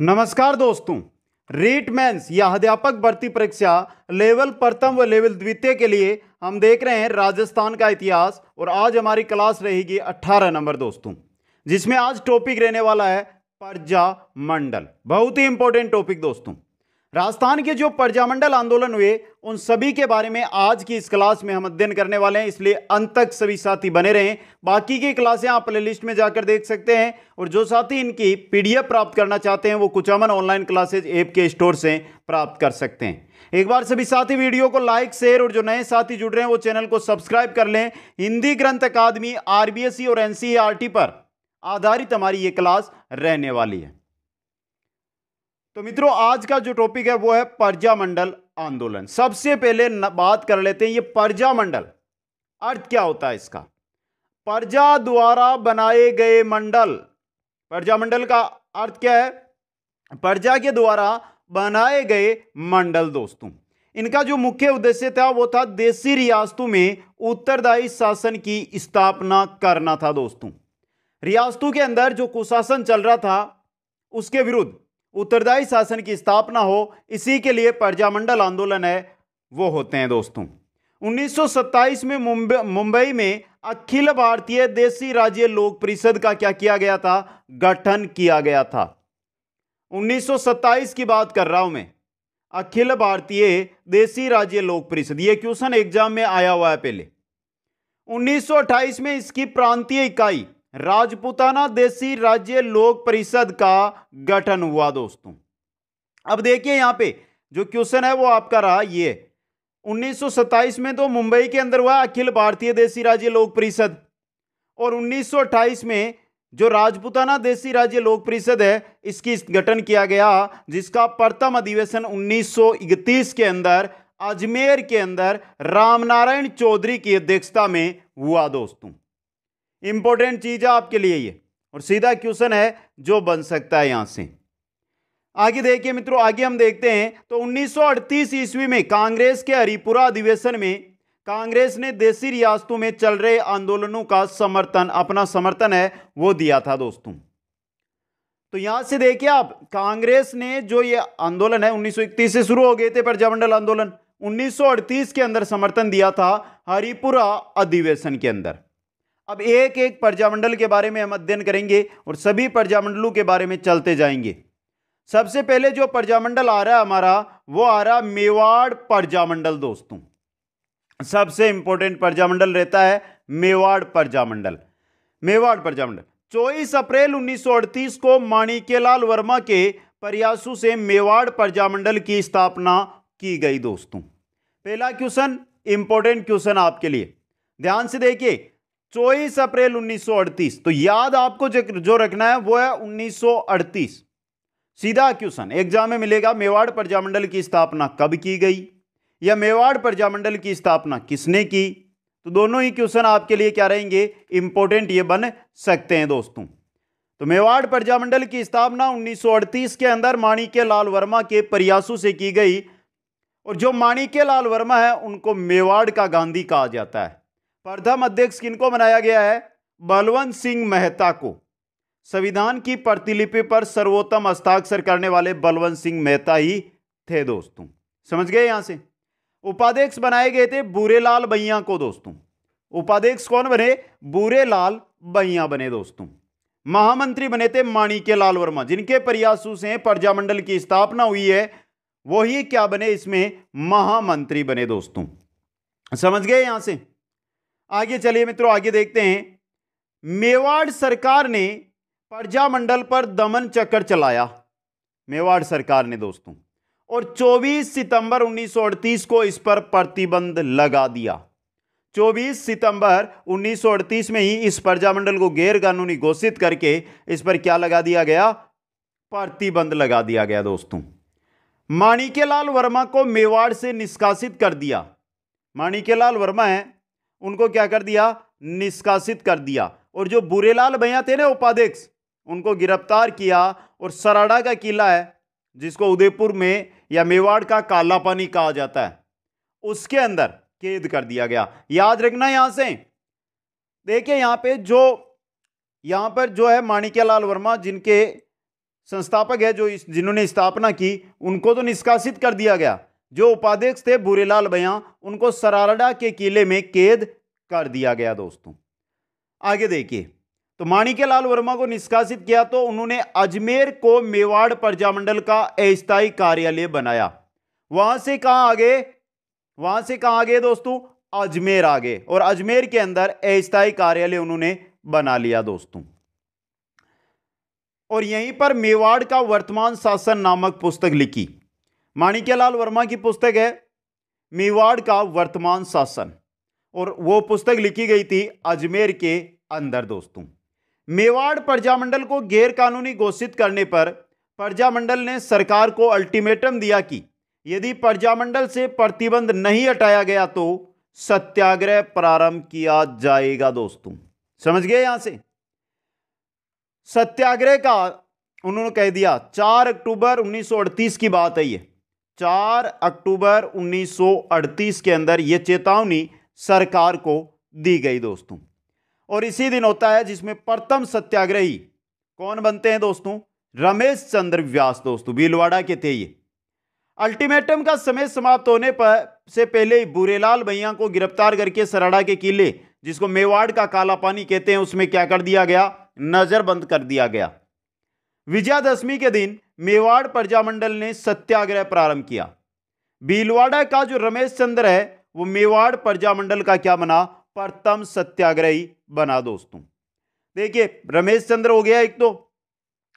नमस्कार दोस्तों रीट मेंस या अध्यापक भर्ती परीक्षा लेवल प्रथम व लेवल द्वितीय के लिए हम देख रहे हैं राजस्थान का इतिहास और आज हमारी क्लास रहेगी 18 नंबर दोस्तों जिसमें आज टॉपिक रहने वाला है प्रजा मंडल बहुत ही इंपॉर्टेंट टॉपिक दोस्तों राजस्थान के जो प्रजामंडल आंदोलन हुए उन सभी के बारे में आज की इस क्लास में हम अध्ययन करने वाले हैं इसलिए अंत तक सभी साथी बने रहें बाकी की क्लासें आप प्ले लिस्ट में जाकर देख सकते हैं और जो साथी इनकी पीडीएफ प्राप्त करना चाहते हैं वो कुचामन ऑनलाइन क्लासेज ऐप के स्टोर से प्राप्त कर सकते हैं एक बार सभी साथी वीडियो को लाइक शेयर और जो नए साथी जुड़ रहे हैं वो चैनल को सब्सक्राइब कर लें हिंदी ग्रंथ अकादमी आर और एन पर आधारित हमारी ये क्लास रहने वाली है तो मित्रों आज का जो टॉपिक है वो है पर्जा मंडल आंदोलन सबसे पहले बात कर लेते हैं ये पर्जा मंडल अर्थ क्या होता है इसका प्रजा द्वारा बनाए गए मंडल प्रजा मंडल का अर्थ क्या है प्रजा के द्वारा बनाए गए मंडल दोस्तों इनका जो मुख्य उद्देश्य था वो था देसी रियासतों में उत्तरदायी शासन की स्थापना करना था दोस्तों रियासतों के अंदर जो कुशासन चल रहा था उसके विरुद्ध उत्तरदायी शासन की स्थापना हो इसी के लिए प्रजामंडल आंदोलन है वो होते हैं दोस्तों 1927 में मुंबई में अखिल भारतीय देशी राज्य लोक परिषद का क्या किया गया था गठन किया गया था 1927 की बात कर रहा हूं मैं अखिल भारतीय देशी राज्य लोक परिषद यह क्वेश्चन एग्जाम में आया हुआ है पहले 1928 में इसकी प्रांतीय इकाई राजपूताना देसी राज्य लोक परिषद का गठन हुआ दोस्तों अब देखिए यहां पे जो क्वेश्चन है वो आपका रहा ये 1927 में तो मुंबई के अंदर हुआ अखिल भारतीय देसी राज्य लोक परिषद और 1928 में जो राजपूताना देसी राज्य लोक परिषद है इसकी गठन किया गया जिसका प्रथम अधिवेशन 1931 के अंदर अजमेर के अंदर रामनारायण चौधरी की अध्यक्षता में हुआ दोस्तों इंपॉर्टेंट चीज़ है आपके लिए ये और सीधा क्वेश्चन है जो बन सकता है यहां से आगे देखिए मित्रों आगे हम देखते हैं तो 1938 ईस्वी में कांग्रेस के हरिपुरा अधिवेशन में कांग्रेस ने देसी रियासतों में चल रहे आंदोलनों का समर्थन अपना समर्थन है वो दिया था दोस्तों तो यहां से देखिए आप कांग्रेस ने जो ये आंदोलन है 1931 से शुरू हो गए थे प्रजामंडल आंदोलन 1938 के अंदर समर्थन दिया था हरिपुरा अधिवेशन के अंदर अब एक एक प्रजामंडल के बारे में हम अध्ययन करेंगे और सभी प्रजामंडलों के बारे में चलते जाएंगे सबसे पहले जो प्रजामंडल आ रहा है हमारा वो आ रहा मेवाड़ प्रजामंडल दोस्तों सबसे इंपॉर्टेंट प्रजामंडल रहता है मेवाड़ प्रजामंडल मेवाड़ प्रजामंडल चौबीस अप्रैल अड़तीस को माणिकेलाल वर्मा के प्रयासों से मेवाड़ प्रजामंडल की स्थापना की गई दोस्तों पहला क्वेश्चन इंपॉर्टेंट क्वेश्चन आपके लिए ध्यान से देखिए चौबीस अप्रैल 1938 तो याद आपको जो रखना है वो है 1938 सीधा क्वेश्चन एग्जाम में मिलेगा मेवाड़ प्रजामंडल की स्थापना कब की गई या मेवाड़ प्रजामंडल की स्थापना किसने की तो दोनों ही क्वेश्चन आपके लिए क्या रहेंगे इंपॉर्टेंट ये बन सकते हैं दोस्तों तो मेवाड़ प्रजामंडल की स्थापना 1938 के अंदर माणिक्य लाल वर्मा के प्रयासों से की गई और जो माणिक्य लाल वर्मा है उनको मेवाड़ का गांधी कहा जाता है प्रथम अध्यक्ष किनको बनाया गया है बलवंत सिंह मेहता को संविधान की प्रतिलिपि पर सर्वोत्तम हस्ताक्षर करने वाले बलवंत सिंह मेहता ही थे दोस्तों समझ गए यहां से उपाध्यक्ष बनाए गए थे बूरेलाल भैया को दोस्तों उपाध्यक्ष कौन बने बूरेलाल भैया बने दोस्तों महामंत्री बने थे माणिक्य लाल वर्मा जिनके प्रयासों से प्रजामंडल की स्थापना हुई है वही क्या बने इसमें महामंत्री बने दोस्तों समझ गए यहां से आगे चलिए मित्रों आगे देखते हैं मेवाड़ सरकार ने प्रजा मंडल पर दमन चक्कर चलाया मेवाड़ सरकार ने दोस्तों और 24 सितंबर 1938 को इस पर प्रतिबंध लगा दिया 24 सितंबर 1938 में ही इस प्रजामंडल को गैर कानूनी घोषित करके इस पर क्या लगा दिया गया प्रतिबंध लगा दिया गया दोस्तों माणिकेलाल वर्मा को मेवाड़ से निष्कासित कर दिया माणिकेलाल वर्मा है उनको क्या कर दिया निष्कासित कर दिया और जो बुरेलाल भैया थे ना उपाध्यक्ष उनको गिरफ्तार किया और सराडा का किला है जिसको उदयपुर में या मेवाड़ का काला पानी कहा जाता है उसके अंदर कैद कर दिया गया याद रखना यहाँ से देखिए यहाँ पे जो यहाँ पर जो है माणिक्यलाल वर्मा जिनके संस्थापक है जो जिन्होंने स्थापना की उनको तो निष्कासित कर दिया गया जो उपाध्यक्ष थे भूरेलाल भैया उनको सरारडा के किले में कैद कर दिया गया दोस्तों आगे देखिए तो माणिक्य लाल वर्मा को निष्कासित किया तो उन्होंने अजमेर को मेवाड़ प्रजामंडल का अस्थायी कार्यालय बनाया वहां से कहा आगे वहां से कहा आगे दोस्तों अजमेर आगे और अजमेर के अंदर अस्थायी कार्यालय उन्होंने बना लिया दोस्तों और यहीं पर मेवाड़ का वर्तमान शासन नामक पुस्तक लिखी माणिक्यलाल वर्मा की पुस्तक है मेवाड़ का वर्तमान शासन और वो पुस्तक लिखी गई थी अजमेर के अंदर दोस्तों मेवाड़ प्रजामंडल को गैर कानूनी घोषित करने पर प्रजामंडल ने सरकार को अल्टीमेटम दिया कि यदि प्रजामंडल से प्रतिबंध नहीं हटाया गया तो सत्याग्रह प्रारंभ किया जाएगा दोस्तों समझ गए यहां से सत्याग्रह का उन्होंने कह दिया चार अक्टूबर 1938 की बात है ये चार अक्टूबर 1938 के अंदर ये चेतावनी सरकार को दी गई दोस्तों और इसी दिन होता है जिसमें प्रथम सत्याग्रही कौन बनते हैं दोस्तों रमेश चंद्र व्यास दोस्तों भीलवाड़ा के थे ये अल्टीमेटम का समय समाप्त होने पर से पहले ही बुरेलाल भैया को गिरफ्तार करके सराड़ा के किले जिसको मेवाड़ का काला पानी कहते हैं उसमें क्या कर दिया गया नजरबंद कर दिया गया विजयादशमी के दिन मेवाड़ प्रजामंडल ने सत्याग्रह प्रारंभ किया भीलवाड़ा का जो रमेश चंद्र है वो मेवाड़ प्रजामंडल का क्या बना प्रथम सत्याग्रही बना दोस्तों देखिए रमेश चंद्र हो गया एक तो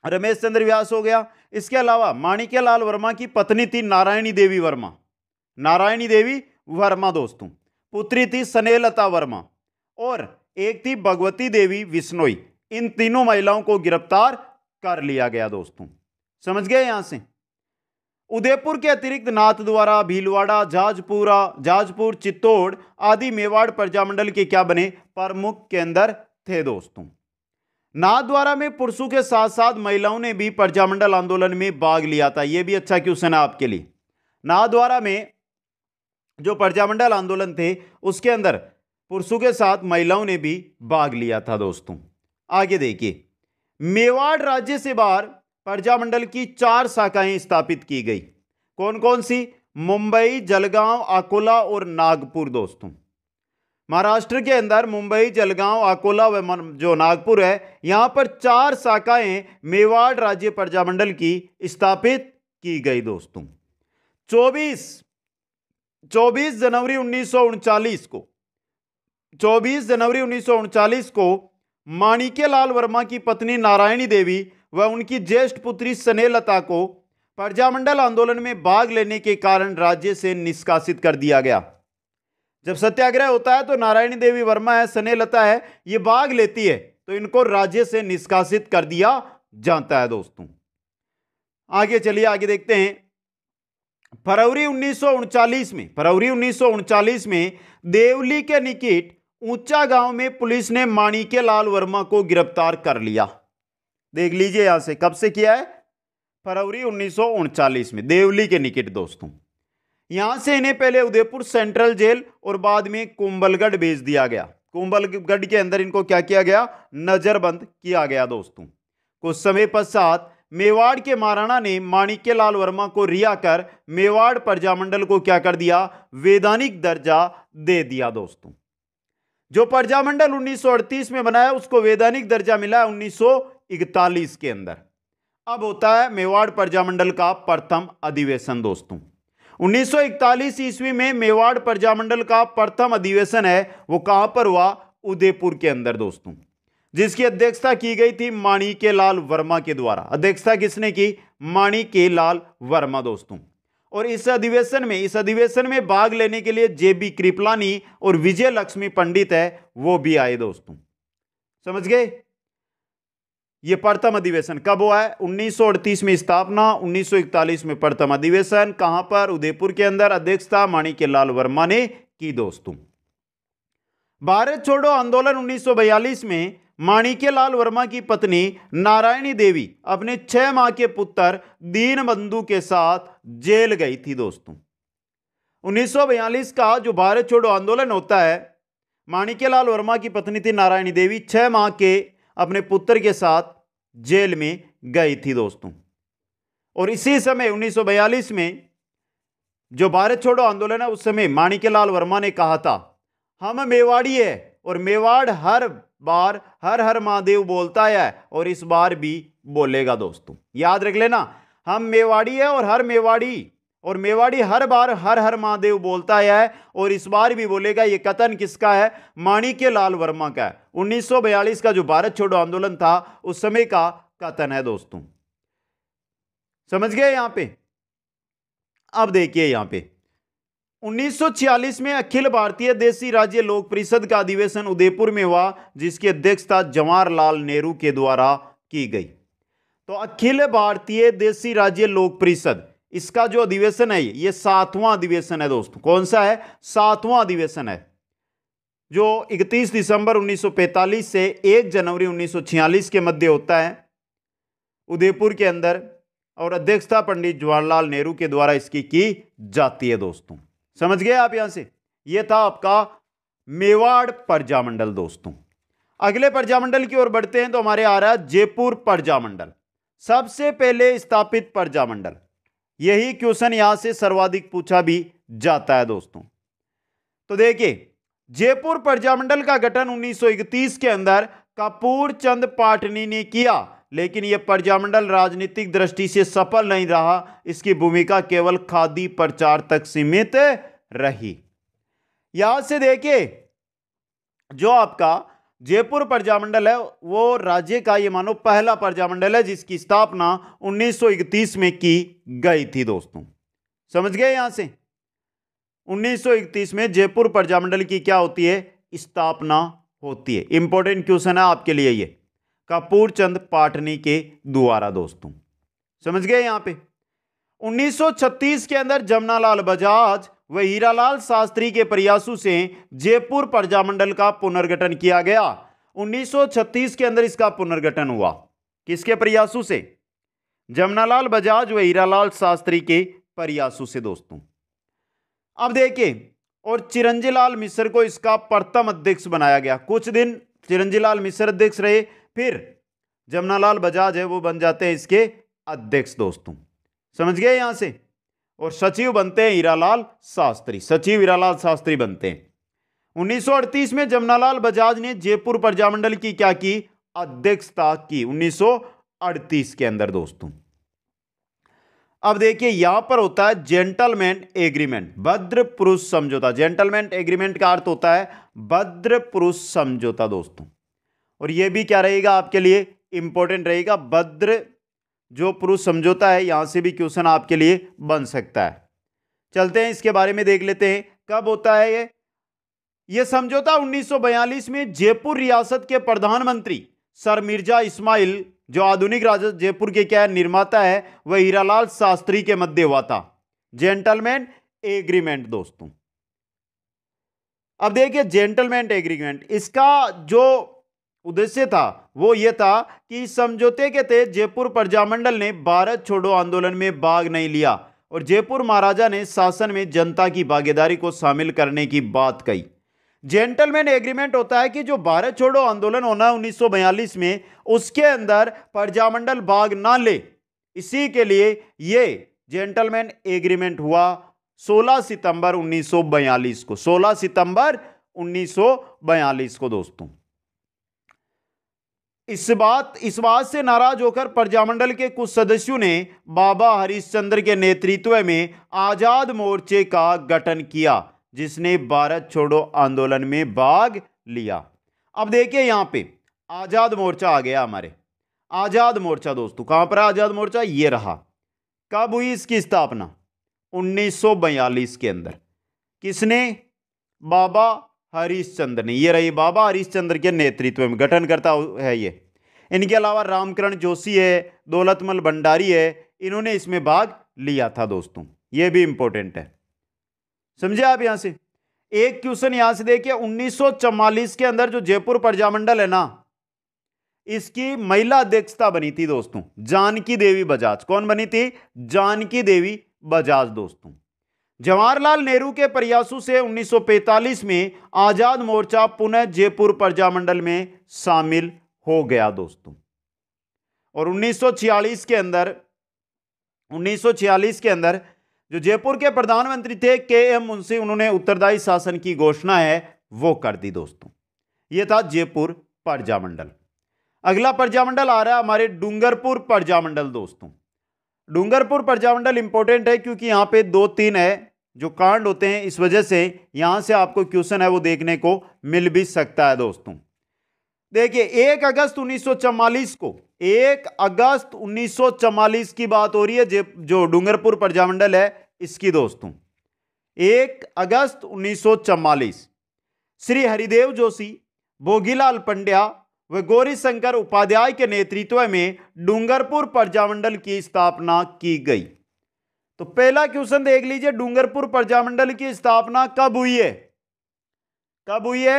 रमेश चंद्र व्यास हो गया इसके अलावा माणिक्यलाल वर्मा की पत्नी थी नारायणी देवी वर्मा नारायणी देवी वर्मा दोस्तों पुत्री थी सनेलता वर्मा और एक थी भगवती देवी विष्णोई इन तीनों महिलाओं को गिरफ्तार कर लिया गया दोस्तों समझ गए यहां से उदयपुर के अतिरिक्त नाथद्वारा भीलवाड़ा जाजपुरा जाजपुर चित्तौड़ आदि मेवाड़ प्रजामंडल के क्या बने प्रमुख केंद्र थे दोस्तों नाथद्वारा में पुरुषों के साथ साथ महिलाओं ने भी प्रजामंडल आंदोलन में भाग लिया था यह भी अच्छा क्वेश्चन है आपके लिए नाथद्वारा में जो प्रजामंडल आंदोलन थे उसके अंदर पुरुषों के साथ महिलाओं ने भी भाग लिया था दोस्तों आगे देखिए मेवाड़ राज्य से बाहर प्रजामंडल की चार शाखाएं स्थापित की गई कौन कौन सी मुंबई जलगांव अकोला और नागपुर दोस्तों महाराष्ट्र के अंदर मुंबई जलगांव अकोला व जो नागपुर है यहां पर चार शाखाएं मेवाड़ राज्य प्रजामंडल की स्थापित की गई दोस्तों 24 24 जनवरी उन्नीस को 24 जनवरी उन्नीस को माणिक्य लाल वर्मा की पत्नी नारायणी देवी व उनकी ज्येष्ठ पुत्री स्नेहलता को प्रजामंडल आंदोलन में भाग लेने के कारण राज्य से निष्कासित कर दिया गया जब सत्याग्रह होता है तो नारायणी देवी वर्मा है स्नेहलता है ये भाग लेती है तो इनको राज्य से निष्कासित कर दिया जाता है दोस्तों आगे चलिए आगे देखते हैं फरवरी उन्नीस में फरवरी उन्नीस में देवली के निकट ऊंचा गांव में पुलिस ने माणिक्य लाल वर्मा को गिरफ्तार कर लिया देख लीजिए यहाँ से कब से किया है फरवरी उन्नीस में देवली के निकट दोस्तों यहाँ से इन्हें पहले उदयपुर सेंट्रल जेल और बाद में कुंबलगढ़ भेज दिया गया कुंबलगढ़ के अंदर इनको क्या किया गया नज़रबंद किया गया दोस्तों कुछ समय पश्चात मेवाड़ के महाराणा ने माणिक्य लाल वर्मा को रिहा कर मेवाड़ प्रजामंडल को क्या कर दिया वैधानिक दर्जा दे दिया दोस्तों जो प्रजामंडल 1938 में बनाया उसको वैधानिक दर्जा मिला उन्नीस इकतालीस के अंदर अब होता है मेवाड़ प्रजामंडल का प्रथम अधिवेशन दोस्तों 1941 ईस्वी में मेवाड़ प्रजामंडल का प्रथम अधिवेशन है वो कहां पर हुआ उदयपुर के अंदर दोस्तों जिसकी अध्यक्षता की गई थी माणिक्य लाल वर्मा के द्वारा अध्यक्षता किसने की माणिक्य लाल वर्मा दोस्तों और इस अधिवेशन में इस अधिवेशन में भाग लेने के लिए जे बी कृपलानी और विजय लक्ष्मी पंडित है वो भी आए दोस्तों समझ गए ये प्रथम अधिवेशन कब हुआ है उन्नीस में स्थापना 1941 में प्रथम अधिवेशन कहां पर उदयपुर के अंदर अध्यक्षता माणिक्य लाल वर्मा ने की दोस्तों भारत छोड़ो आंदोलन 1942 में माणिक्य लाल वर्मा की पत्नी नारायणी देवी अपने छह माह के पुत्र दीनबंधु के साथ जेल गई थी दोस्तों 1942 का जो भारत छोड़ो आंदोलन होता है माणिक्य लाल वर्मा की पत्नी थी नारायणी देवी छह माह के अपने पुत्र के साथ जेल में गई थी दोस्तों और इसी समय 1942 में जो भारत छोड़ो आंदोलन है उस समय माणिक्यलाल वर्मा ने कहा था हम मेवाड़ी है और मेवाड़ हर बार हर हर महादेव बोलता है और इस बार भी बोलेगा दोस्तों याद रख लेना हम मेवाड़ी है और हर मेवाड़ी और मेवाड़ी हर बार हर हर महादेव बोलता है और इस बार भी बोलेगा ये कथन किसका है माणिक्य लाल वर्मा का है उन्नीस का जो भारत छोड़ो आंदोलन था उस समय का कथन है दोस्तों समझ गए यहां पे अब देखिए यहां पे 1946 में अखिल भारतीय देसी राज्य लोक परिषद का अधिवेशन उदयपुर में हुआ जिसकी अध्यक्षता जवाहरलाल नेहरू के द्वारा की गई तो अखिल भारतीय देसी राज्य लोक परिषद इसका जो अधिवेशन है ये सातवां अधिवेशन है दोस्तों कौन सा है सातवां अधिवेशन है जो 31 दिसंबर 1945 से 1 जनवरी 1946 के मध्य होता है उदयपुर के अंदर और अध्यक्षता पंडित जवाहरलाल नेहरू के द्वारा इसकी की जाती है दोस्तों समझ गए आप यहां से ये था आपका मेवाड़ प्रजामंडल दोस्तों अगले प्रजामंडल की ओर बढ़ते हैं तो हमारे आ रहा है जयपुर प्रजामंडल सबसे पहले स्थापित प्रजामंडल यही क्वेश्चन यहां से सर्वाधिक पूछा भी जाता है दोस्तों तो देखिए जयपुर प्रजामंडल का गठन 1931 के अंदर कपूर चंद पाटनी ने किया लेकिन यह प्रजामंडल राजनीतिक दृष्टि से सफल नहीं रहा इसकी भूमिका केवल खादी प्रचार तक सीमित रही यहां से देखिए जो आपका जयपुर प्रजामंडल है वो राज्य का ये मानो पहला प्रजामंडल है जिसकी स्थापना 1931 में की गई थी दोस्तों समझ गए यहां से 1931 में जयपुर प्रजामंडल की क्या होती है स्थापना होती है इंपॉर्टेंट क्वेश्चन है आपके लिए ये कपूरचंद पाटनी के द्वारा दोस्तों समझ गए यहां पे 1936 के अंदर जमनालाल बजाज व हीरालाल शास्त्री के प्रयासों से जयपुर प्रजामंडल का पुनर्गठन किया गया 1936 के अंदर इसका पुनर्गठन हुआ किसके प्रयासों से जमुनालाल बजाज व हीरालाल शास्त्री के प्रयासों से दोस्तों अब देखिए और चिरंजीलाल मिश्र को इसका प्रथम अध्यक्ष बनाया गया कुछ दिन चिरंजीलाल मिश्र अध्यक्ष रहे फिर जमुनालाल बजाज है वो बन जाते हैं इसके अध्यक्ष दोस्तों समझ गए यहां से और सचिव बनते हैं हीरालाल शास्त्री सचिव हीरालाल शास्त्री बनते हैं 1938 में जमनालाल बजाज ने जयपुर प्रजामंडल की क्या की अध्यक्षता की 1938 के अंदर दोस्तों अब देखिए यहां पर होता है जेंटलमैन एग्रीमेंट भद्र पुरुष समझौता जेंटलमैन एग्रीमेंट का अर्थ होता है भद्र पुरुष समझौता दोस्तों और यह भी क्या रहेगा आपके लिए इंपॉर्टेंट रहेगा भद्र जो पुरुष समझौता है यहाँ से भी क्वेश्चन आपके लिए बन सकता है चलते हैं इसके बारे में देख लेते हैं कब होता है ये ये समझौता 1942 में जयपुर रियासत के प्रधानमंत्री सर मिर्जा इस्माइल जो आधुनिक राजा जयपुर के क्या निर्माता है वह हीरालाल शास्त्री के मध्य हुआ था जेंटलमैन एग्रीमेंट दोस्तों अब देखिए जेंटलमैन एग्रीमेंट इसका जो उद्देश्य था वो ये था कि इस समझौते के तहत जयपुर प्रजामंडल ने भारत छोड़ो आंदोलन में भाग नहीं लिया और जयपुर महाराजा ने शासन में जनता की भागीदारी को शामिल करने की बात कही जेंटलमैन एग्रीमेंट होता है कि जो भारत छोड़ो आंदोलन होना उन्नीस में उसके अंदर प्रजामंडल भाग ना ले इसी के लिए ये जेंटलमैन एग्रीमेंट हुआ 16 सितंबर 1942 को 16 सितंबर 1942 को दोस्तों इस बात इस बात से नाराज होकर प्रजामंडल के कुछ सदस्यों ने बाबा हरिश्चंद्र के नेतृत्व में आज़ाद मोर्चे का गठन किया जिसने भारत छोड़ो आंदोलन में भाग लिया अब देखिए यहां पे आज़ाद मोर्चा आ गया हमारे आज़ाद मोर्चा दोस्तों कहां पर आज़ाद मोर्चा ये रहा कब हुई इसकी स्थापना 1942 के अंदर किसने बाबा चंद्र ने ये रही बाबा चंद्र के नेतृत्व में गठन करता है ये इनके अलावा रामकरण जोशी है दौलतमल भंडारी है इन्होंने इसमें भाग लिया था दोस्तों ये भी इंपॉर्टेंट है समझे आप यहाँ से एक क्वेश्चन यहाँ से देखिए 1944 के अंदर जो जयपुर प्रजामंडल है ना इसकी महिला अध्यक्षता बनी थी दोस्तों जानकी देवी बजाज कौन बनी थी जानकी देवी बजाज दोस्तों जवाहरलाल नेहरू के प्रयासों से 1945 में आज़ाद मोर्चा पुनः जयपुर प्रजामंडल में शामिल हो गया दोस्तों और 1946 के अंदर 1946 के अंदर जो जयपुर के प्रधानमंत्री थे के एम मुंशी उन्होंने उत्तरदायी शासन की घोषणा है वो कर दी दोस्तों ये था जयपुर प्रजामंडल अगला प्रजामंडल आ रहा है हमारे डूंगरपुर प्रजामंडल दोस्तों डूंगरपुर प्रजामंडल इंपॉर्टेंट है क्योंकि यहाँ पे दो तीन है जो कांड होते हैं इस वजह से यहाँ से आपको क्वेश्चन है वो देखने को मिल भी सकता है दोस्तों देखिए एक अगस्त 1944 को एक अगस्त 1944 की बात हो रही है जो डूंगरपुर प्रजामंडल है इसकी दोस्तों एक अगस्त 1944 श्री हरिदेव जोशी भोगीलाल पंड्या व गौरीशंकर उपाध्याय के नेतृत्व में डूंगरपुर प्रजामंडल की स्थापना की गई तो पहला क्वेश्चन देख लीजिए डूंगरपुर प्रजामंडल की स्थापना कब हुई है कब हुई है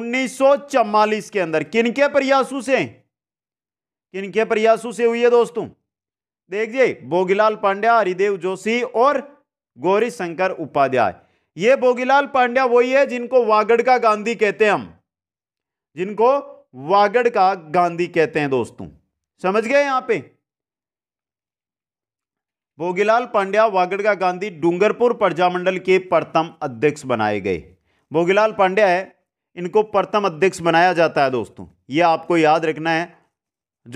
उन्नीस के अंदर किनके प्रयासों से किनके प्रयासों से हुई है दोस्तों देखिए बोगीलाल पांड्या हरिदेव जोशी और गौरी शंकर उपाध्याय ये बोगीलाल पांड्या वही है जिनको वागड़ का गांधी कहते हैं हम जिनको वागड़ का गांधी कहते हैं दोस्तों समझ गए यहां पे भोगीलाल पांड्या वागड़गा गांधी डूंगरपुर प्रजामंडल के प्रथम अध्यक्ष बनाए गए भोगीलाल पांड्या है इनको प्रथम अध्यक्ष बनाया जाता है दोस्तों ये आपको याद रखना है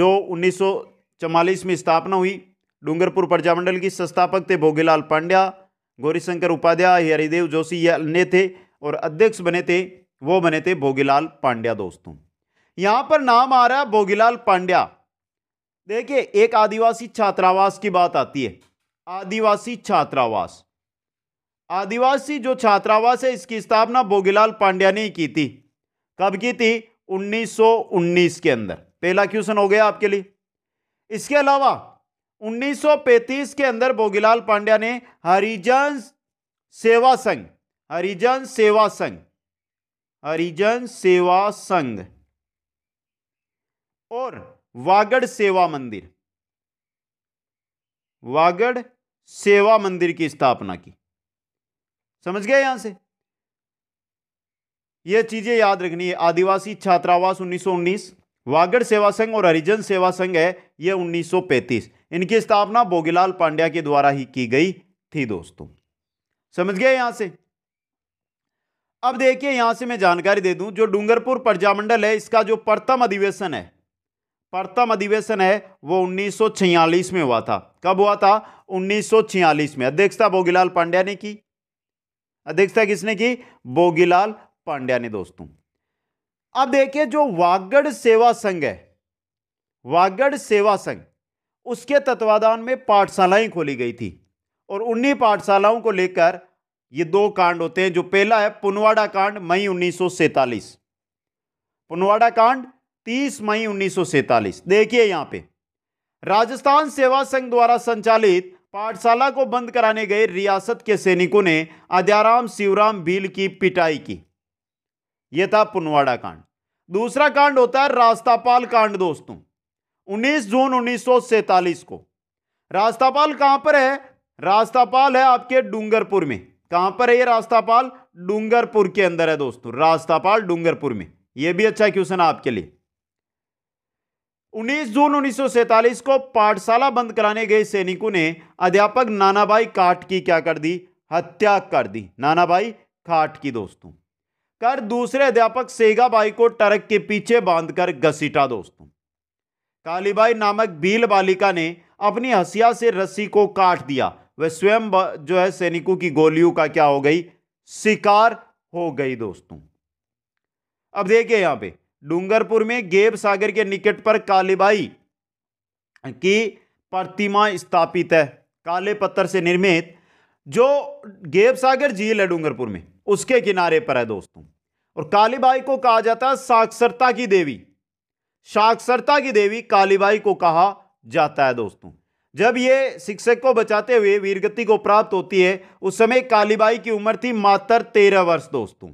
जो उन्नीस में स्थापना हुई डूंगरपुर प्रजामंडल की संस्थापक थे भोगीलाल पांड्या गौरीशंकर उपाध्याय हरिदेव जोशी ये अन्य थे और अध्यक्ष बने थे वो बने थे भोगीलाल पांड्या दोस्तों यहाँ पर नाम आ रहा है भोगीलाल पांड्या देखिए एक आदिवासी छात्रावास की बात आती है आदिवासी छात्रावास आदिवासी जो छात्रावास है इसकी स्थापना बोगीलाल पांड्या ने की थी कब की थी 1919 के अंदर पहला क्वेश्चन हो गया आपके लिए इसके अलावा 1935 के अंदर बोगीलाल पांड्या ने हरिजन सेवा संघ हरिजन सेवा संघ हरिजन सेवा संघ और वागड़ सेवा मंदिर वागड़ सेवा मंदिर की स्थापना की समझ गए यहां से यह चीजें याद रखनी है आदिवासी छात्रावास 1919 वागड़ सेवा संघ और हरिजन सेवा संघ है यह 1935 इनकी स्थापना बोगीलाल पांड्या के द्वारा ही की गई थी दोस्तों समझ गए यहां से अब देखिए यहां से मैं जानकारी दे दूं जो डूंगरपुर प्रजामंडल है इसका जो प्रथम अधिवेशन है प्रथम अधिवेशन है वो 1946 में हुआ था कब हुआ था 1946 में अध्यक्षता बोगीलाल पांड्या ने की अध्यक्षता किसने की बोगीलाल पांड्या ने दोस्तों अब देखिए जो वागड़ सेवा संघ है वागड़ सेवा संघ उसके तत्वाधान में पाठशालाएं खोली गई थी और उन्हीं पाठशालाओं को लेकर ये दो कांड होते हैं जो पहला है पुनवाड़ा कांड मई उन्नीस पुनवाड़ा कांड 30 मई उन्नीस देखिए यहां पे राजस्थान सेवा संघ द्वारा संचालित पाठशाला को बंद कराने गए रियासत के सैनिकों ने अध्याराम शिवराम भील की पिटाई की यह था पुनवाड़ा कांड दूसरा कांड होता है रास्तापाल कांड दोस्तों 19 जून उन्नीस को रास्तापाल कहां पर है रास्तापाल है आपके डूंगरपुर में कहां पर है ये रास्तापाल डूंगरपुर के अंदर है दोस्तों रास्तापाल डूंगरपुर में यह भी अच्छा क्वेश्चन है आपके लिए 19 जून उन्नीस को पाठशाला बंद कराने गए सैनिकों ने अध्यापक नानाबाई काट की क्या कर दी हत्या कर दी नानाबाई खाट की दोस्तों कर दूसरे अध्यापक सेगाबाई को ट्रक के पीछे बांधकर घसीटा दोस्तों कालीबाई नामक बील बालिका ने अपनी हसिया से रस्सी को काट दिया वह स्वयं जो है सैनिकों की गोलियों का क्या हो गई शिकार हो गई दोस्तों अब देखिए यहां पे डूंगरपुर में गेब सागर के निकट पर कालीबाई की प्रतिमा स्थापित है काले पत्थर से निर्मित जो गेब सागर झील है डूंगरपुर में उसके किनारे पर है दोस्तों और कालीबाई को कहा जाता है साक्षरता की देवी साक्षरता की देवी कालीबाई को कहा जाता है दोस्तों जब ये शिक्षक को बचाते हुए वीरगति को प्राप्त होती है उस समय कालीबाई की उम्र थी मात्र तेरह वर्ष दोस्तों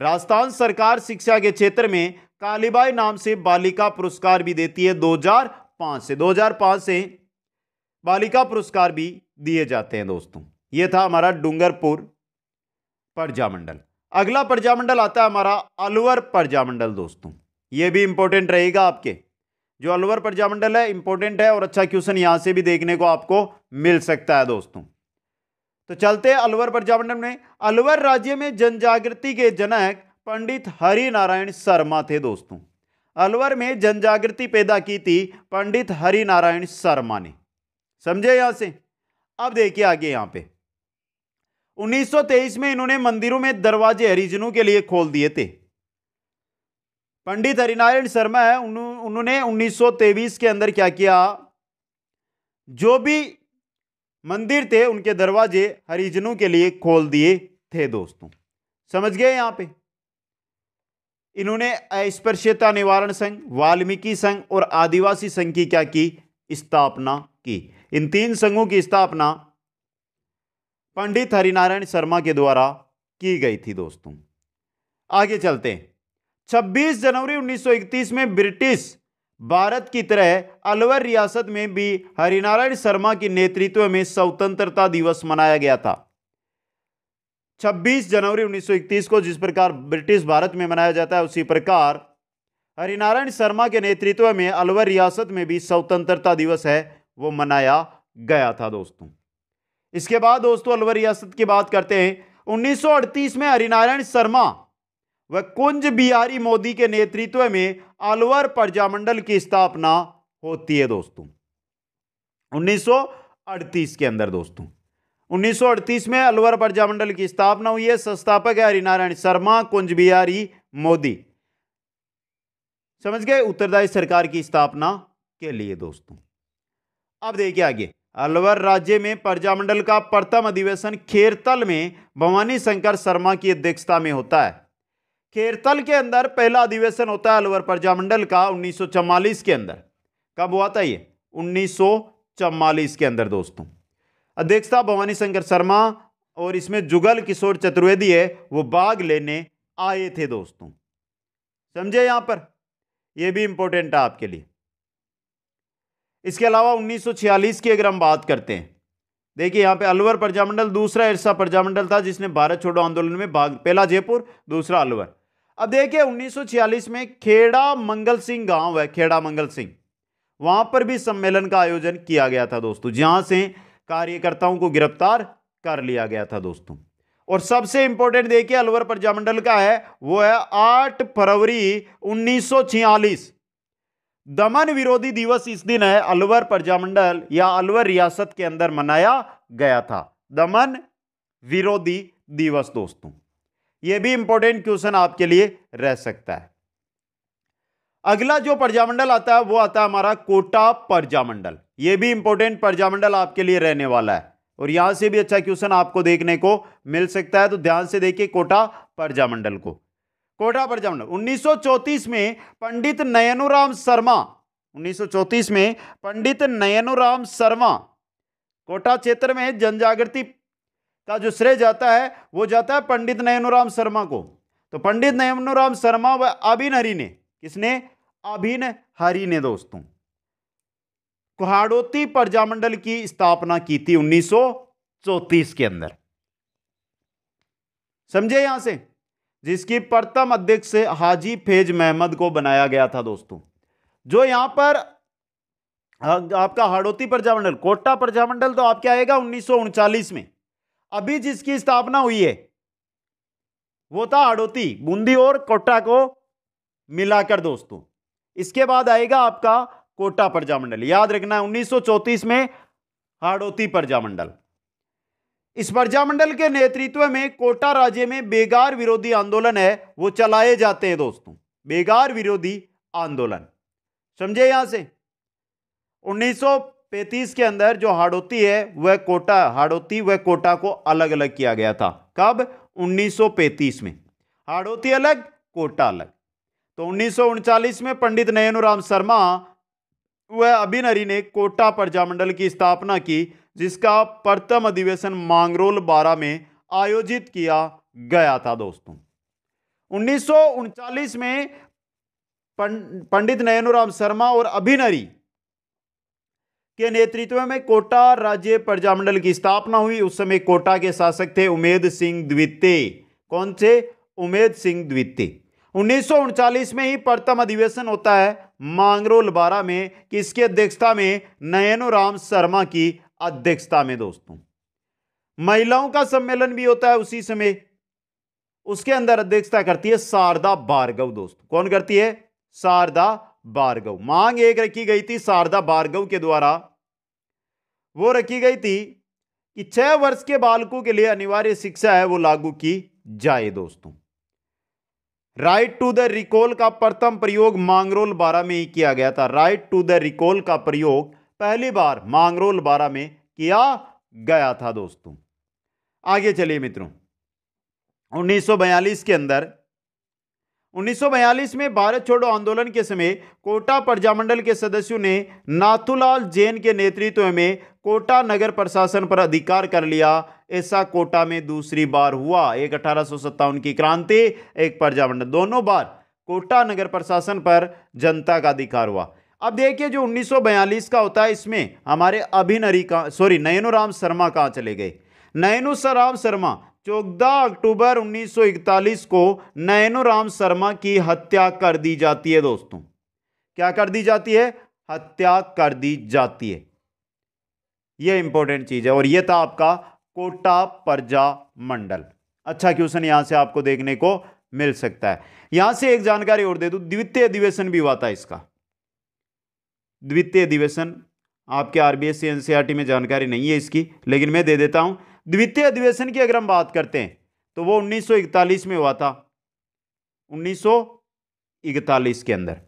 राजस्थान सरकार शिक्षा के क्षेत्र में कालीबाई नाम से बालिका पुरस्कार भी देती है 2005 से 2005 से बालिका पुरस्कार भी दिए जाते हैं दोस्तों ये था हमारा डूंगरपुर प्रजामंडल अगला प्रजामंडल आता है हमारा अलवर प्रजामंडल दोस्तों ये भी इंपॉर्टेंट रहेगा आपके जो अलवर प्रजामंडल है इंपॉर्टेंट है और अच्छा क्वेश्चन यहाँ से भी देखने को आपको मिल सकता है दोस्तों तो चलते अलवर प्रजामंडल में अलवर राज्य में जनजागृति के जनक पंडित हरि नारायण शर्मा थे दोस्तों अलवर में जनजागृति पैदा की थी पंडित हरि नारायण शर्मा ने समझे यहां से अब देखिए आगे यहां पे 1923 में इन्होंने मंदिरों में दरवाजे हरिजनों के लिए खोल दिए थे पंडित हरिनारायण शर्मा है उन्होंने उन्नीस के अंदर क्या किया जो भी मंदिर थे उनके दरवाजे हरिजनों के लिए खोल दिए थे दोस्तों समझ गए यहाँ पे इन्होंने अस्पृश्यता निवारण संघ वाल्मीकि संघ और आदिवासी संघ की क्या की स्थापना की इन तीन संघों की स्थापना पंडित हरिनारायण शर्मा के द्वारा की गई थी दोस्तों आगे चलते हैं 26 जनवरी 1931 में ब्रिटिश भारत की तरह अलवर रियासत में भी हरिनारायण शर्मा के नेतृत्व में स्वतंत्रता दिवस मनाया गया था 26 जनवरी 1931 को जिस प्रकार ब्रिटिश भारत में मनाया जाता है उसी प्रकार हरिनारायण शर्मा के नेतृत्व में अलवर रियासत में भी स्वतंत्रता दिवस है वो मनाया गया था दोस्तों इसके बाद दोस्तों अलवर रियासत की बात करते हैं 1938 में हरिनारायण शर्मा व कुंज बिहारी मोदी के नेतृत्व में अलवर प्रजामंडल की स्थापना होती है दोस्तों 1938 के अंदर दोस्तों 1938 में अलवर प्रजामंडल की स्थापना हुई है संस्थापक है हरिनारायण शर्मा कुंज बिहारी मोदी समझ गए उत्तरदायी सरकार की स्थापना के लिए दोस्तों अब देखिए आगे अलवर राज्य में प्रजामंडल का प्रथम अधिवेशन खेरतल में भवानी शंकर शर्मा की अध्यक्षता में होता है केरतल के अंदर पहला अधिवेशन होता है अलवर प्रजामंडल का उन्नीस के अंदर कब हुआ था ये उन्नीस के अंदर दोस्तों अध्यक्षता भवानी शंकर शर्मा और इसमें जुगल किशोर चतुर्वेदी है वो भाग लेने आए थे दोस्तों समझे यहां पर ये भी इंपॉर्टेंट है आपके लिए इसके अलावा 1946 की अगर हम बात करते हैं देखिए यहाँ पे अलवर प्रजामंडल दूसरा ऐसा प्रजामंडल था जिसने भारत छोड़ो आंदोलन में भाग पहला जयपुर दूसरा अलवर अब देखिए 1946 में खेड़ा मंगल सिंह गांव है खेड़ा मंगल सिंह वहां पर भी सम्मेलन का आयोजन किया गया था दोस्तों जहां से कार्यकर्ताओं को गिरफ्तार कर लिया गया था दोस्तों और सबसे इंपॉर्टेंट देखिए अलवर प्रजामंडल का है वो है आठ फरवरी उन्नीस दमन विरोधी दिवस इस दिन है अलवर प्रजामंडल या अलवर रियासत के अंदर मनाया गया था दमन विरोधी दिवस दोस्तों ये भी इंपॉर्टेंट क्वेश्चन आपके लिए रह सकता है अगला जो प्रजामंडल आता है वो आता है हमारा कोटा प्रजामंडल ये भी इंपॉर्टेंट प्रजामंडल आपके लिए रहने वाला है और यहां से भी अच्छा क्वेश्चन आपको देखने को मिल सकता है तो ध्यान से देखिए कोटा प्रजामंडल को कोटा पर जमन 1934 में पंडित नयनुराम शर्मा 1934 में पंडित नयनुराम शर्मा कोटा क्षेत्र में जन का जो श्रेय जाता है वो जाता है पंडित नयनुराम शर्मा को तो पंडित नयनुराम शर्मा व अभिन हरी ने किसने अभिन हरी ने दोस्तों कुहाड़ोती प्रजामंडल की स्थापना की थी 1934 के अंदर समझे यहां से जिसकी प्रथम अध्यक्ष हाजी फेज महमद को बनाया गया था दोस्तों जो यहां पर आपका हाड़ोती प्रजामंडल कोटा प्रजामंडल तो आपके आएगा उन्नीस में अभी जिसकी स्थापना हुई है वो था हाड़ोती बूंदी और कोटा को मिलाकर दोस्तों इसके बाद आएगा आपका कोटा प्रजामंडल याद रखना है उन्नीस में हाड़ोती प्रजामंडल इस प्रजामंडल के नेतृत्व में कोटा राज्य में बेगार विरोधी आंदोलन है वो चलाए जाते हैं दोस्तों बेगार विरोधी आंदोलन समझे यहां से 1935 के अंदर जो हाड़ोती है वह कोटा हाड़ोती वह कोटा को अलग अलग किया गया था कब 1935 में हाड़ोती अलग कोटा अलग तो उन्नीस में पंडित राम शर्मा वह अभिनरी ने कोटा प्रजामंडल की स्थापना की जिसका प्रथम अधिवेशन मांगरोल बारह में आयोजित किया गया था दोस्तों उन्नीस में पंडित नयनोराम शर्मा और अभिनरी के नेतृत्व में कोटा राज्य प्रजामंडल की स्थापना हुई उस समय कोटा के शासक थे उमेद सिंह द्वितीय कौन थे उमेद सिंह द्वितीय उन्नीस में ही प्रथम अधिवेशन होता है मांगरोल बारह में किसकी अध्यक्षता में नयनोराम शर्मा की अध्यक्षता में दोस्तों महिलाओं का सम्मेलन भी होता है उसी समय उसके अंदर अध्यक्षता करती है शारदा भार्गव दोस्तों कौन करती है शारदा भार्गव मांग एक रखी गई थी शारदा भार्गव के द्वारा वो रखी गई थी कि छह वर्ष के बालकों के लिए अनिवार्य शिक्षा है वो लागू की जाए दोस्तों राइट टू द रिकॉल का प्रथम प्रयोग मांगरोल बारह में ही किया गया था राइट टू द रिकॉल का प्रयोग पहली बार मांगरोल बारा में किया गया था दोस्तों आगे चलिए मित्रों 1942 के अंदर 1942 में भारत छोड़ो आंदोलन के समय कोटा प्रजामंडल के सदस्यों ने नाथुलाल जैन के नेतृत्व में कोटा नगर प्रशासन पर अधिकार कर लिया ऐसा कोटा में दूसरी बार हुआ एक अठारह की क्रांति एक प्रजामंडल दोनों बार कोटा नगर प्रशासन पर जनता का अधिकार हुआ अब देखिए जो 1942 का होता है इसमें हमारे अभिनरी का सॉरी नयनो राम शर्मा कहाँ चले गए नयनो राम शर्मा चौदह अक्टूबर 1941 को नयनो राम शर्मा की हत्या कर दी जाती है दोस्तों क्या कर दी जाती है हत्या कर दी जाती है यह इंपॉर्टेंट चीज है और यह था आपका कोटा प्रजा मंडल अच्छा क्वेश्चन यहां से आपको देखने को मिल सकता है यहां से एक जानकारी और दे दू द्वितीय अधिवेशन भी हुआ था इसका द्वितीय अधिवेशन आपके आर बी एस सी में जानकारी नहीं है इसकी लेकिन मैं दे देता हूँ द्वितीय अधिवेशन की अगर हम बात करते हैं तो वो 1941 में हुआ था 1941 के अंदर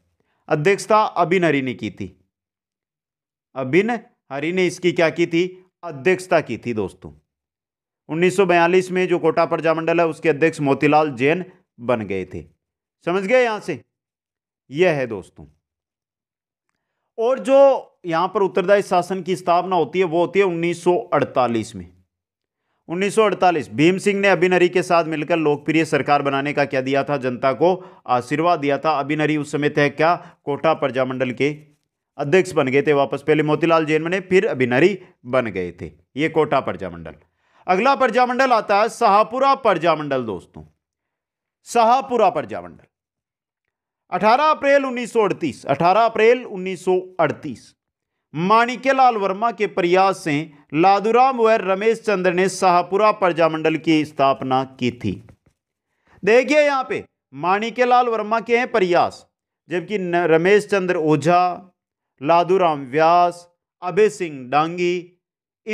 अध्यक्षता अभिन हरी ने की थी अभिन हरी ने इसकी क्या की थी अध्यक्षता की थी दोस्तों 1942 में जो कोटा प्रजामंडल है उसके अध्यक्ष मोतीलाल जैन बन गए थे समझ गए यहाँ से यह है दोस्तों और जो यहाँ पर उत्तरदायी शासन की स्थापना होती है वो होती है 1948 में 1948 भीम सिंह ने अभिनरी के साथ मिलकर लोकप्रिय सरकार बनाने का क्या दिया था जनता को आशीर्वाद दिया था अभिनरी उस समय तय क्या कोटा प्रजामंडल के अध्यक्ष बन गए थे वापस पहले मोतीलाल जैन बने फिर अभिनरी बन गए थे ये कोटा प्रजामंडल अगला प्रजामंडल आता है शाहपुरा प्रजामंडल दोस्तों शाहपुरा प्रजामंडल 18 अप्रैल 1938 18 अप्रैल 1938 लाल वर्मा के प्रयास से लादूराम व रमेश चंद्र ने शाहपुरा प्रजामंडल की स्थापना की थी देखिए यहाँ पे लाल वर्मा के हैं प्रयास जबकि रमेश चंद्र ओझा लादुराम व्यास अभय सिंह डांगी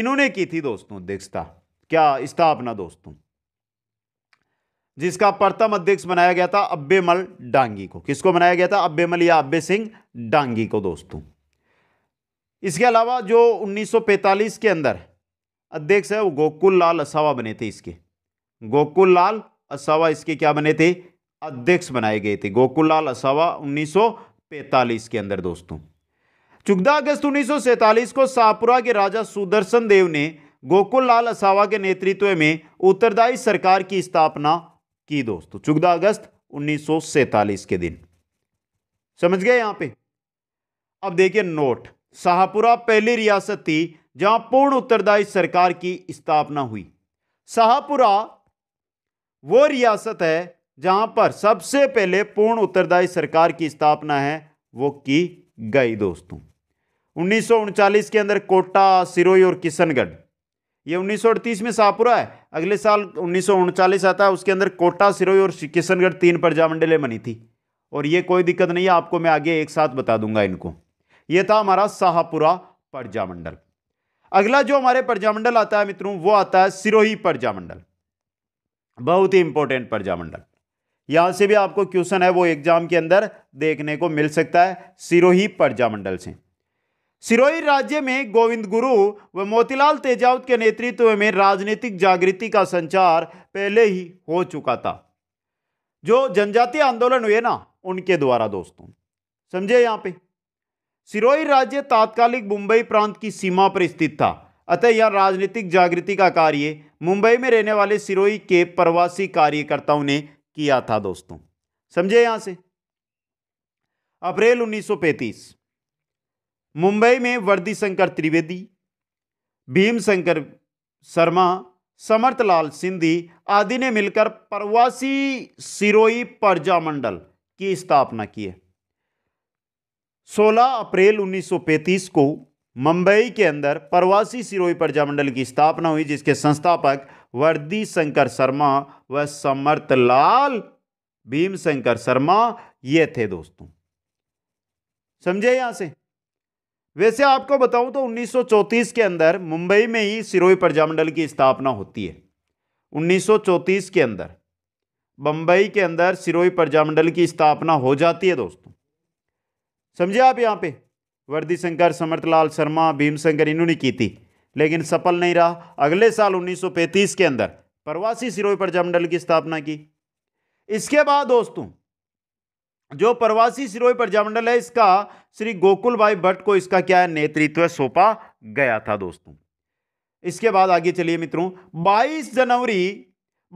इन्होंने की थी दोस्तों अध्यक्षता क्या स्थापना दोस्तों जिसका प्रथम अध्यक्ष बनाया गया था अब्बेमल डांगी को किसको बनाया गया था अब्बेमल या अब्बे सिंह डांगी को दोस्तों इसके अलावा जो 1945 के अंदर अध्यक्ष है वो गोकुल लाल असावा बने थे इसके गोकुल लाल असावा इसके क्या बने थे अध्यक्ष बनाए गए थे गोकुल लाल असावा 1945 के अंदर दोस्तों चौदह अगस्त उन्नीस को शाहपुरा के राजा सुदर्शन देव ने गोकुल लाल असावा के नेतृत्व में उत्तरदायी सरकार की स्थापना की दोस्तों तो चौदह अगस्त उन्नीस के दिन समझ गए यहाँ पे अब देखिए नोट शाहपुरा पहली रियासत थी जहां पूर्ण उत्तरदायी सरकार की स्थापना हुई शाहपुरा वो रियासत है जहां पर सबसे पहले पूर्ण उत्तरदायी सरकार की स्थापना है वो की गई दोस्तों उन्नीस के अंदर कोटा सिरोई और किशनगढ़ ये 1938 में सापुरा है अगले साल उन्नीस आता है उसके अंदर कोटा सिरोही और किशनगढ़ तीन प्रजामंडलें बनी थी और ये कोई दिक्कत नहीं है आपको मैं आगे एक साथ बता दूंगा इनको ये था हमारा शाहपुरा प्रजामंडल अगला जो हमारे प्रजामंडल आता है मित्रों वो आता है सिरोही प्रजामंडल बहुत ही इंपॉर्टेंट प्रजामंडल यहाँ से भी आपको क्वेश्चन है वो एग्जाम के अंदर देखने को मिल सकता है सिरोही प्रजामंडल से सिरोही राज्य में गोविंद गुरु व मोतीलाल तेजावत के नेतृत्व में राजनीतिक जागृति का संचार पहले ही हो चुका था जो जनजातीय आंदोलन हुए ना उनके द्वारा दोस्तों समझे यहाँ पे सिरोही राज्य तात्कालिक मुंबई प्रांत की सीमा पर स्थित था अतः यह राजनीतिक जागृति का कार्य मुंबई में रहने वाले सिरोही के प्रवासी कार्यकर्ताओं ने किया था दोस्तों समझे यहां से अप्रैल उन्नीस मुंबई में वर्दी शंकर त्रिवेदी भीम शंकर शर्मा समर्थलाल सिंधी आदि ने मिलकर प्रवासी सिरोई प्रजा मंडल की स्थापना की है 16 अप्रैल 1935 को मुंबई के अंदर प्रवासी सिरोई प्रजामंडल की स्थापना हुई जिसके संस्थापक वर्दी शंकर शर्मा व समर्थलाल भीम शंकर शर्मा ये थे दोस्तों समझे यहां से वैसे आपको बताऊं तो 1934 के अंदर मुंबई में ही सिरोही प्रजामंडल की स्थापना होती है 1934 के अंदर बम्बई के अंदर सिरोही प्रजामंडल की स्थापना हो जाती है दोस्तों समझे आप यहाँ पे वर्दी शंकर समर्थलाल शर्मा भीमशंकर इन्होंने की थी लेकिन सफल नहीं रहा अगले साल 1935 के अंदर प्रवासी सिरोही प्रजामंडल की स्थापना की इसके बाद दोस्तों जो प्रवासी सिरोही प्रजामंडल है इसका श्री गोकुल भाई भट्ट को इसका क्या है नेतृत्व सौंपा गया था दोस्तों इसके बाद आगे चलिए मित्रों 22 जनवरी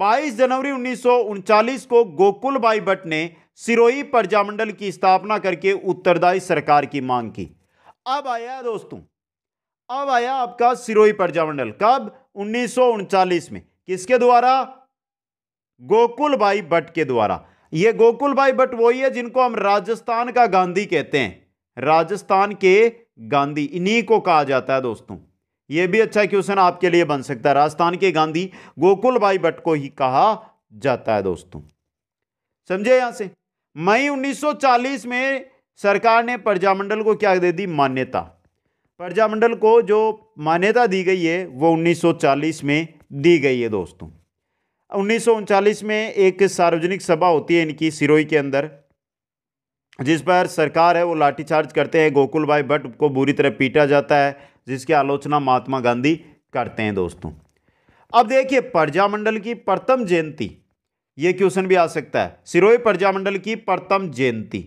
22 जनवरी उन्नीस को गोकुल भाई भट्ट ने सिरोही प्रजामंडल की स्थापना करके उत्तरदायी सरकार की मांग की अब आया दोस्तों अब आया आपका सिरोही प्रजामंडल कब उन्नीस में किसके द्वारा गोकुल भाई भट्ट के द्वारा ये गोकुल भाई बटवोई है जिनको हम राजस्थान का गांधी कहते हैं राजस्थान के गांधी इन्हीं को कहा जाता है दोस्तों ये भी अच्छा क्वेश्चन आपके लिए बन सकता है राजस्थान के गांधी गोकुल भाई भट्ट को ही कहा जाता है दोस्तों समझे यहां से मई 1940 में सरकार ने प्रजामंडल को क्या दे दी मान्यता प्रजामंडल को जो मान्यता दी गई है वो 1940 में दी गई है दोस्तों उन्नीस में एक सार्वजनिक सभा होती है इनकी सिरोही के अंदर जिस पर सरकार है वो लाठीचार्ज करते हैं गोकुल भाई भट्ट को बुरी तरह पीटा जाता है जिसकी आलोचना महात्मा गांधी करते हैं दोस्तों अब देखिए प्रजामंडल की प्रथम जयंती ये क्वेश्चन भी आ सकता है सिरोही प्रजामंडल की प्रथम जयंती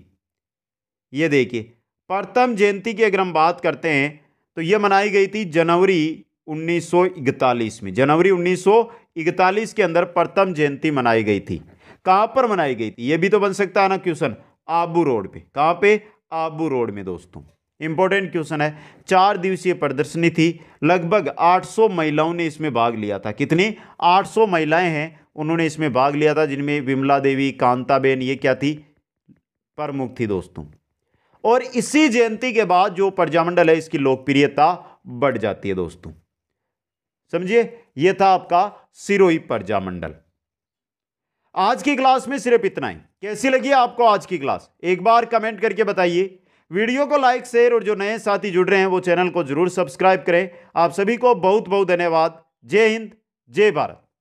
ये देखिए प्रथम जयंती की अगर हम बात करते हैं तो ये मनाई गई थी जनवरी 1941 में जनवरी 1941 के अंदर प्रथम जयंती मनाई गई थी कहाँ पर मनाई गई थी ये भी तो बन सकता है ना क्वेश्चन आबू रोड पे कहाँ पे आबू रोड में दोस्तों इंपॉर्टेंट क्वेश्चन है चार दिवसीय प्रदर्शनी थी लगभग 800 महिलाओं ने इसमें भाग लिया था कितनी 800 महिलाएं हैं उन्होंने इसमें भाग लिया था जिनमें विमला देवी कांताबेन ये क्या थी प्रमुख थी दोस्तों और इसी जयंती के बाद जो प्रजामंडल है इसकी लोकप्रियता बढ़ जाती है दोस्तों समझिए यह था आपका सिरोही पर्जा मंडल आज की क्लास में सिर्फ इतना ही कैसी लगी आपको आज की क्लास एक बार कमेंट करके बताइए वीडियो को लाइक शेयर और जो नए साथी जुड़ रहे हैं वो चैनल को जरूर सब्सक्राइब करें आप सभी को बहुत बहुत धन्यवाद जय हिंद जय भारत